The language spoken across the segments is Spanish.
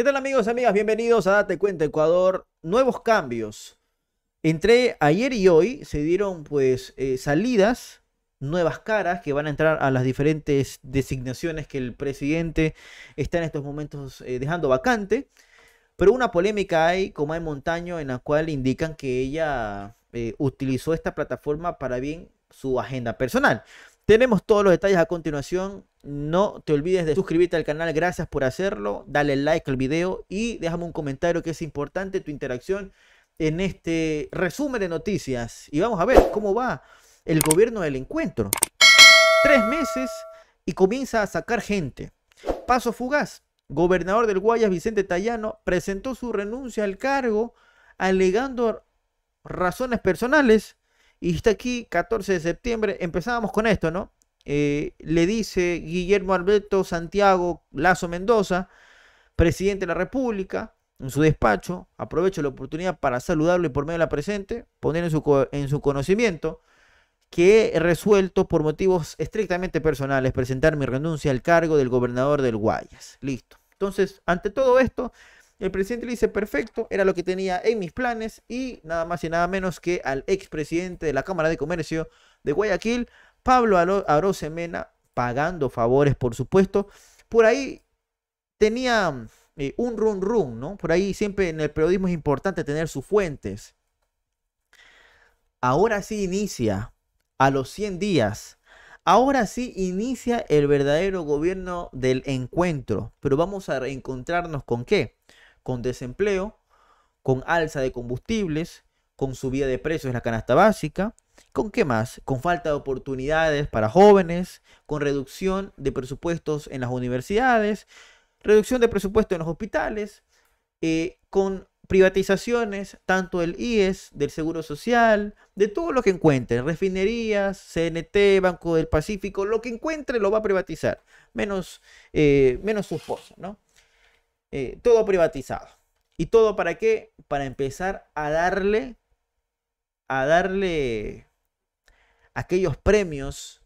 ¿Qué tal amigos y amigas? Bienvenidos a Date Cuenta Ecuador. Nuevos cambios. Entre ayer y hoy se dieron pues eh, salidas, nuevas caras que van a entrar a las diferentes designaciones que el presidente está en estos momentos eh, dejando vacante. Pero una polémica hay como hay Montaño en la cual indican que ella eh, utilizó esta plataforma para bien su agenda personal. Tenemos todos los detalles a continuación. No te olvides de suscribirte al canal, gracias por hacerlo. Dale like al video y déjame un comentario que es importante tu interacción en este resumen de noticias. Y vamos a ver cómo va el gobierno del encuentro. Tres meses y comienza a sacar gente. Paso fugaz. Gobernador del Guayas, Vicente Tallano, presentó su renuncia al cargo alegando razones personales. Y está aquí, 14 de septiembre, empezábamos con esto, ¿no? Eh, le dice Guillermo Alberto Santiago Lazo Mendoza, presidente de la República, en su despacho, aprovecho la oportunidad para saludarle por medio de la presente, poner en su, en su conocimiento que he resuelto por motivos estrictamente personales presentar mi renuncia al cargo del gobernador del Guayas. Listo. Entonces, ante todo esto, el presidente le dice, perfecto, era lo que tenía en mis planes y nada más y nada menos que al expresidente de la Cámara de Comercio de Guayaquil, Pablo Arosemena, pagando favores, por supuesto. Por ahí tenía eh, un run run, ¿no? Por ahí siempre en el periodismo es importante tener sus fuentes. Ahora sí inicia a los 100 días. Ahora sí inicia el verdadero gobierno del encuentro. Pero vamos a reencontrarnos con qué? con desempleo, con alza de combustibles, con subida de precios en la canasta básica, con qué más, con falta de oportunidades para jóvenes, con reducción de presupuestos en las universidades, reducción de presupuesto en los hospitales, eh, con privatizaciones, tanto del IES, del Seguro Social, de todo lo que encuentren, refinerías, CNT, Banco del Pacífico, lo que encuentre lo va a privatizar, menos, eh, menos sus ¿no? Eh, todo privatizado. ¿Y todo para qué? Para empezar a darle, a darle aquellos premios,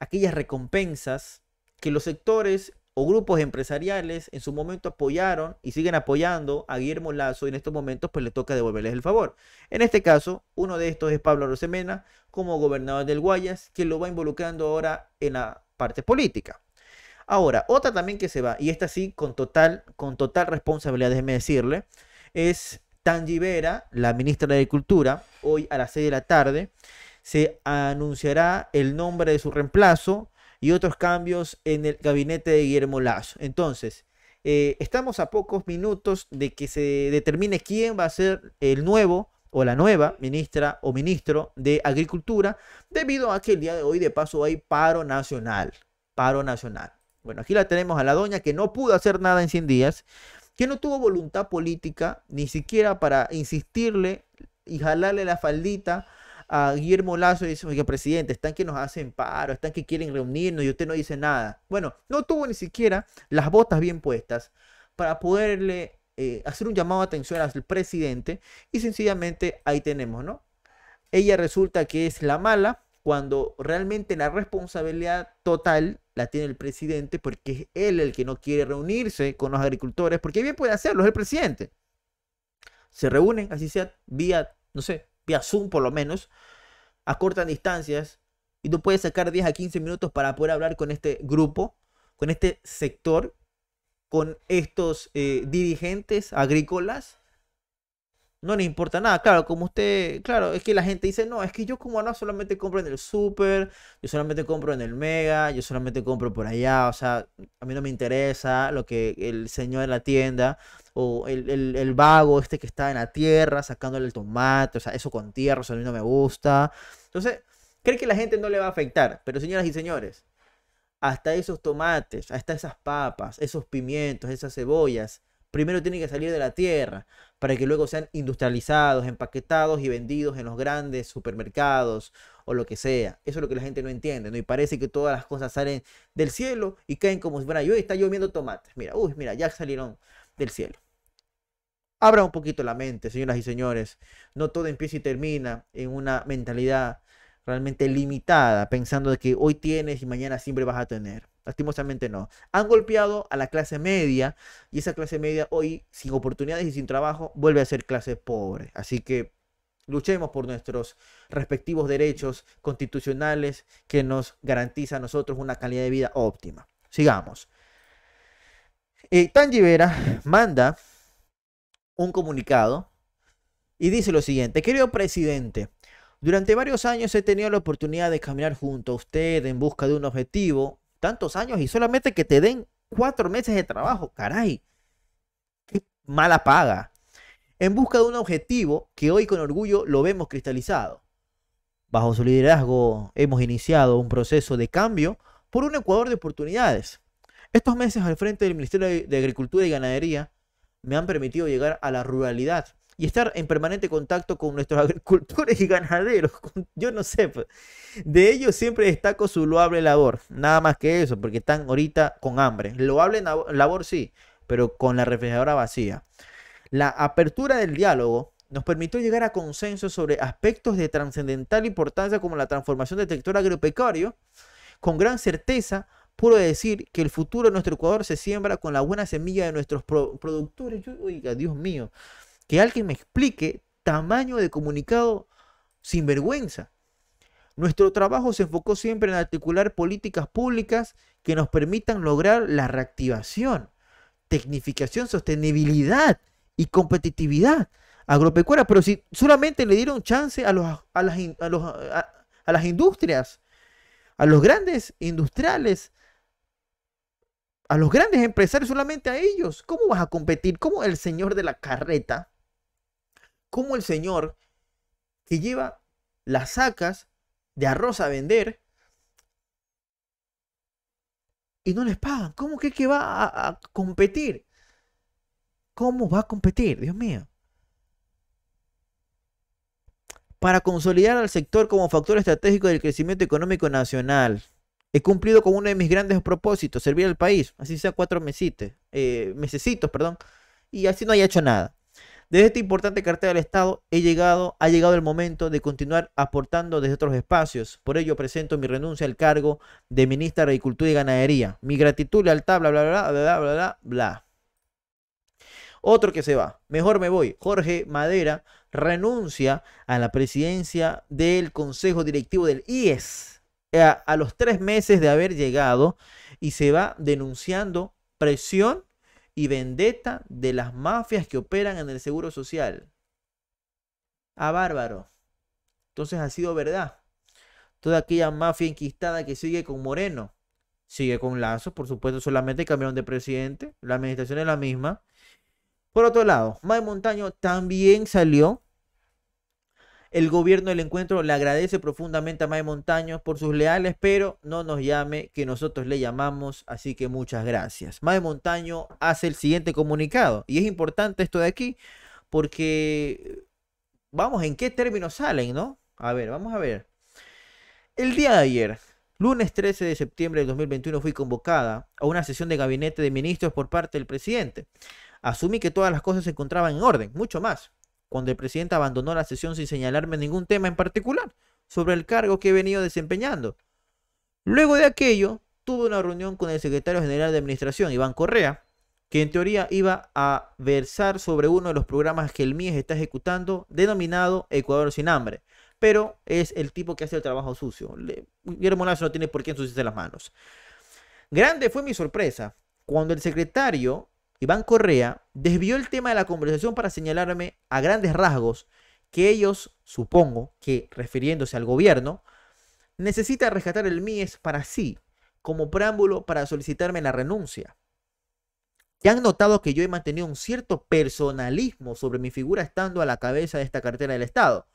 aquellas recompensas que los sectores o grupos empresariales en su momento apoyaron y siguen apoyando a Guillermo Lazo y en estos momentos pues le toca devolverles el favor. En este caso, uno de estos es Pablo Rosemena como gobernador del Guayas, que lo va involucrando ahora en la parte política. Ahora, otra también que se va, y esta sí con total, con total responsabilidad, déjeme decirle, es Tangi Vera, la ministra de Agricultura, hoy a las 6 de la tarde, se anunciará el nombre de su reemplazo y otros cambios en el gabinete de Guillermo Lazo. Entonces, eh, estamos a pocos minutos de que se determine quién va a ser el nuevo o la nueva ministra o ministro de Agricultura, debido a que el día de hoy de paso hay paro nacional, paro nacional. Bueno, aquí la tenemos a la doña que no pudo hacer nada en 100 días, que no tuvo voluntad política ni siquiera para insistirle y jalarle la faldita a Guillermo Lazo y dice, oiga, presidente, están que nos hacen paro, están que quieren reunirnos y usted no dice nada. Bueno, no tuvo ni siquiera las botas bien puestas para poderle eh, hacer un llamado de atención al presidente y sencillamente ahí tenemos, ¿no? Ella resulta que es la mala cuando realmente la responsabilidad total la tiene el presidente porque es él el que no quiere reunirse con los agricultores, porque bien puede hacerlo, es el presidente. Se reúnen, así sea, vía, no sé, vía Zoom por lo menos, a cortas distancias y tú puedes sacar 10 a 15 minutos para poder hablar con este grupo, con este sector, con estos eh, dirigentes agrícolas no le importa nada. Claro, como usted, claro, es que la gente dice, no, es que yo como no solamente compro en el super, yo solamente compro en el mega, yo solamente compro por allá, o sea, a mí no me interesa lo que el señor de la tienda o el, el vago este que está en la tierra sacándole el tomate, o sea, eso con tierra, o a mí no me gusta. Entonces, cree que la gente no le va a afectar, pero señoras y señores, hasta esos tomates, hasta esas papas, esos pimientos, esas cebollas, primero tienen que salir de la tierra para que luego sean industrializados, empaquetados y vendidos en los grandes supermercados o lo que sea. Eso es lo que la gente no entiende, ¿no? Y parece que todas las cosas salen del cielo y caen como si fuera, está lloviendo tomates. Mira, uy, mira, ya salieron del cielo. Abra un poquito la mente, señoras y señores. No todo empieza y termina en una mentalidad realmente limitada, pensando de que hoy tienes y mañana siempre vas a tener. Lastimosamente no. Han golpeado a la clase media y esa clase media hoy, sin oportunidades y sin trabajo, vuelve a ser clase pobre. Así que luchemos por nuestros respectivos derechos constitucionales que nos garantiza a nosotros una calidad de vida óptima. Sigamos. Eh, manda un comunicado y dice lo siguiente, querido presidente, durante varios años he tenido la oportunidad de caminar junto a usted en busca de un objetivo tantos años y solamente que te den cuatro meses de trabajo. Caray, qué mala paga. En busca de un objetivo que hoy con orgullo lo vemos cristalizado. Bajo su liderazgo hemos iniciado un proceso de cambio por un Ecuador de oportunidades. Estos meses al frente del Ministerio de Agricultura y Ganadería me han permitido llegar a la ruralidad y estar en permanente contacto con nuestros agricultores y ganaderos. yo no sé. Pues. De ellos siempre destaco su loable labor. Nada más que eso, porque están ahorita con hambre. Loable labor sí, pero con la refrigeradora vacía. La apertura del diálogo nos permitió llegar a consenso sobre aspectos de trascendental importancia como la transformación del sector agropecuario. Con gran certeza puedo decir que el futuro de nuestro Ecuador se siembra con la buena semilla de nuestros productores. oiga, Dios mío, que alguien me explique tamaño de comunicado sin vergüenza. Nuestro trabajo se enfocó siempre en articular políticas públicas que nos permitan lograr la reactivación, tecnificación, sostenibilidad y competitividad agropecuaria. Pero si solamente le dieron chance a, a, las, a las industrias, a los grandes industriales, a los grandes empresarios, solamente a ellos, ¿cómo vas a competir? ¿Cómo el señor de la carreta cómo el señor que lleva las sacas de arroz a vender y no les pagan. ¿Cómo que, que va a, competir? ¿Cómo va a competir? Dios mío. Para consolidar al sector como factor estratégico del crecimiento económico nacional. He cumplido con uno de mis grandes propósitos, servir al país, así sea cuatro mesites, eh, perdón, y así no haya hecho nada. Desde este importante cartera del Estado he llegado, ha llegado el momento de continuar aportando desde otros espacios. Por ello presento mi renuncia al cargo de ministra de Agricultura y Ganadería. Mi gratitud, alta bla, bla, bla, bla, bla, bla, bla. Otro que se va. Mejor me voy. Jorge Madera renuncia a la presidencia del Consejo Directivo del IES a, a los tres meses de haber llegado y se va denunciando presión y vendetta de las mafias que operan en el Seguro Social. A ah, bárbaro. Entonces ha sido verdad. Toda aquella mafia enquistada que sigue con Moreno, sigue con Lazo, por supuesto, solamente cambiaron de presidente, la administración es la misma. Por otro lado, May Montaño también salió el gobierno del encuentro le agradece profundamente a Mae Montaño por sus leales, pero no nos llame, que nosotros le llamamos, así que muchas gracias. Mae Montaño hace el siguiente comunicado, y es importante esto de aquí, porque eh, vamos, ¿en qué términos salen, no? A ver, vamos a ver. El día de ayer, lunes 13 de septiembre de 2021, fui convocada a una sesión de gabinete de ministros por parte del presidente. Asumí que todas las cosas se encontraban en orden, mucho más cuando el presidente abandonó la sesión sin señalarme ningún tema en particular sobre el cargo que he venido desempeñando. Luego de aquello, tuve una reunión con el secretario general de Administración, Iván Correa, que en teoría iba a versar sobre uno de los programas que el MIES está ejecutando, denominado Ecuador sin hambre. Pero es el tipo que hace el trabajo sucio. Guillermo Lazo no tiene por qué ensuciarse las manos. Grande fue mi sorpresa cuando el secretario Iván Correa desvió el tema de la conversación para señalarme a grandes rasgos que ellos, supongo que refiriéndose al gobierno, necesita rescatar el MIES para sí, como preámbulo para solicitarme la renuncia. Ya han notado que yo he mantenido un cierto personalismo sobre mi figura estando a la cabeza de esta cartera del Estado,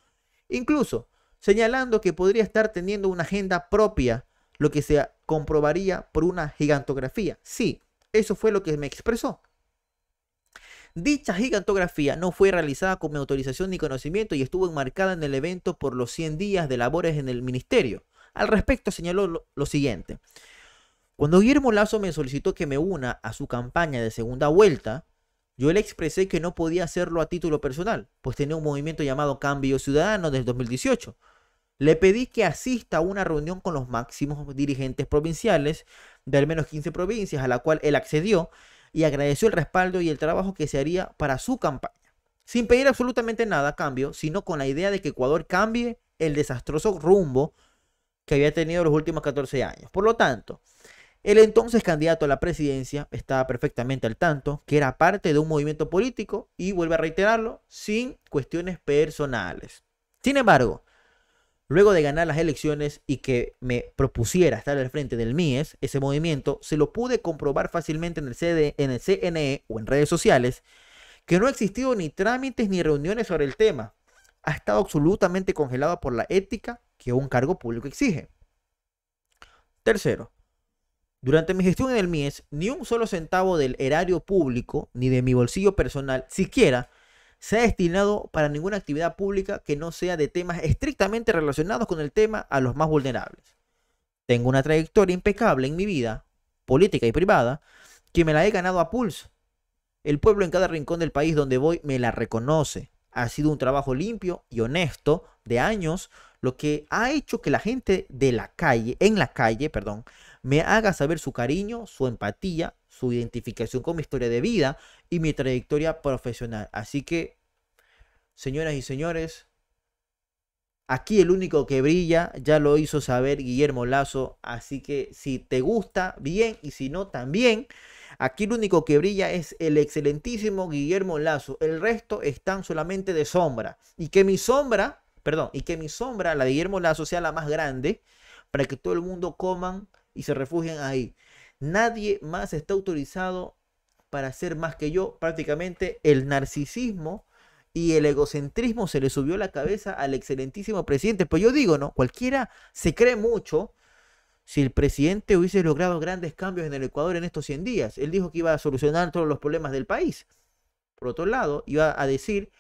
incluso señalando que podría estar teniendo una agenda propia, lo que se comprobaría por una gigantografía. Sí, eso fue lo que me expresó. Dicha gigantografía no fue realizada con mi autorización ni conocimiento y estuvo enmarcada en el evento por los 100 días de labores en el ministerio. Al respecto señaló lo, siguiente. Cuando Guillermo Lazo me solicitó que me una a su campaña de segunda vuelta, yo le expresé que no podía hacerlo a título personal, pues tenía un movimiento llamado Cambio Ciudadano desde 2018. Le pedí que asista a una reunión con los máximos dirigentes provinciales de al menos 15 provincias, a la cual él accedió, y agradeció el respaldo y el trabajo que se haría para su campaña, sin pedir absolutamente nada a cambio, sino con la idea de que Ecuador cambie el desastroso rumbo que había tenido los últimos 14 años. Por lo tanto, el entonces candidato a la presidencia estaba perfectamente al tanto que era parte de un movimiento político y vuelve a reiterarlo sin cuestiones personales. Sin embargo, Luego de ganar las elecciones y que me propusiera estar al frente del MIES, ese movimiento, se lo pude comprobar fácilmente en el, CD, en el CNE o en redes sociales, que no ha existido ni trámites ni reuniones sobre el tema. Ha estado absolutamente congelado por la ética que un cargo público exige. Tercero, durante mi gestión en el MIES, ni un solo centavo del erario público, ni de mi bolsillo personal, siquiera se ha destinado para ninguna actividad pública que no sea de temas estrictamente relacionados con el tema a los más vulnerables. Tengo una trayectoria impecable en mi vida, política y privada, que me la he ganado a pulso. El pueblo en cada rincón del país donde voy me la reconoce. Ha sido un trabajo limpio y honesto de años, lo que ha hecho que la gente de la calle, en la calle, perdón, me haga saber su cariño, su empatía, su identificación con mi historia de vida y mi trayectoria profesional. Así que, señoras y señores, Aquí el único que brilla, ya lo hizo saber Guillermo Lazo, así que si te gusta, bien, y si no, también. Aquí el único que brilla es el excelentísimo Guillermo Lazo, el resto están solamente de sombra. Y que mi sombra, perdón, y que mi sombra, la de Guillermo Lazo, sea la más grande, para que todo el mundo coman y se refugian ahí. Nadie más está autorizado para hacer más que yo. Prácticamente el narcisismo y el egocentrismo se le subió la cabeza al excelentísimo presidente. Pues yo digo, ¿no? Cualquiera se cree mucho. Si el presidente hubiese logrado grandes cambios en el Ecuador en estos 100 días, él dijo que iba a solucionar todos los problemas del país. Por otro lado, iba a decir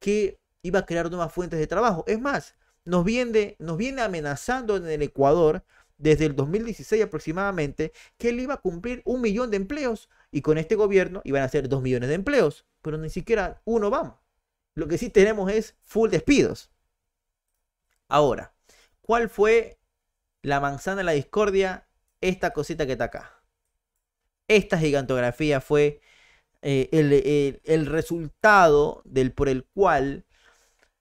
que iba a crear nuevas fuentes de trabajo. Es más, nos viene, nos viene amenazando en el Ecuador desde el 2016 aproximadamente que él iba a cumplir un millón de empleos y con este gobierno iban a ser dos millones de empleos, pero ni siquiera uno vamos. Lo que sí tenemos es full despidos. Ahora, ¿cuál fue la manzana de la discordia? Esta cosita que está acá. Esta gigantografía fue eh, el, el resultado del por el cual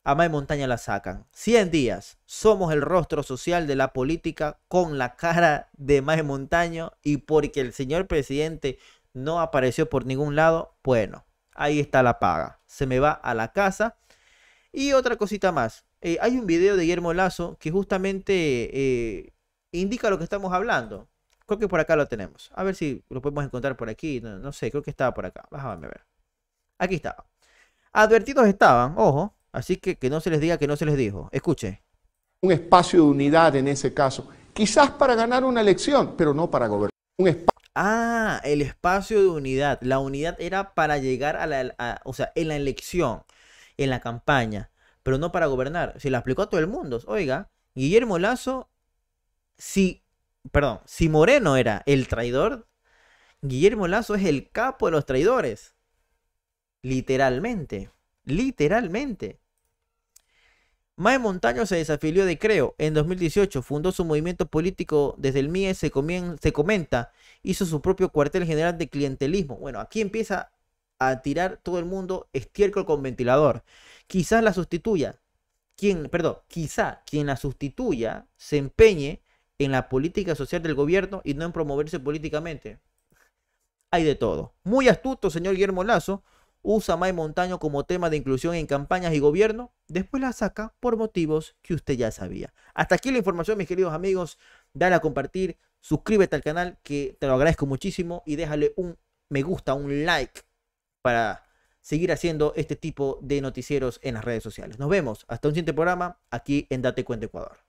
a Mae Montaña la sacan. 100 días. Somos el rostro social de la política con la cara de Mae Montaño y porque el señor presidente no apareció por ningún lado, bueno, ahí está la paga. Se me va a la casa. Y otra cosita más. Eh, hay un video de Guillermo Lazo que justamente eh, indica lo que estamos hablando. Creo que por acá lo tenemos. A ver si lo podemos encontrar por aquí. No, sé, creo que estaba por acá. a ver. Aquí estaba. Advertidos estaban, ojo, Así que que no se les diga que no se les dijo. Escuche. Un espacio de unidad en ese caso. Quizás para ganar una elección, pero no para gobernar. ah, el espacio de unidad. La unidad era para llegar a la... o sea, en la elección, en la campaña, pero no para gobernar. Se la explicó a todo el mundo. Oiga, Guillermo Lazo, si... Perdón, si Moreno era el traidor, Guillermo Lazo es el capo de los traidores. Literalmente. Literalmente. Mae Montaño se desafilió de Creo en 2018, fundó su movimiento político desde el MIE, se, se comenta, hizo su propio cuartel general de clientelismo. Bueno, aquí empieza a tirar todo el mundo estiércol con ventilador. Quizás la sustituya, quien, perdón, quizá quien la sustituya se empeñe en la política social del gobierno y no en promoverse políticamente. Hay de todo. Muy astuto, señor Guillermo Lazo, usa May Montaño como tema de inclusión en campañas y gobierno, después la saca por motivos que usted ya sabía. Hasta aquí la información, mis queridos amigos. Dale a compartir, suscríbete al canal, que te lo agradezco muchísimo, y déjale un me gusta, un like para seguir haciendo este tipo de noticieros en las redes sociales. Nos vemos hasta un siguiente programa aquí en Date Cuenta Ecuador.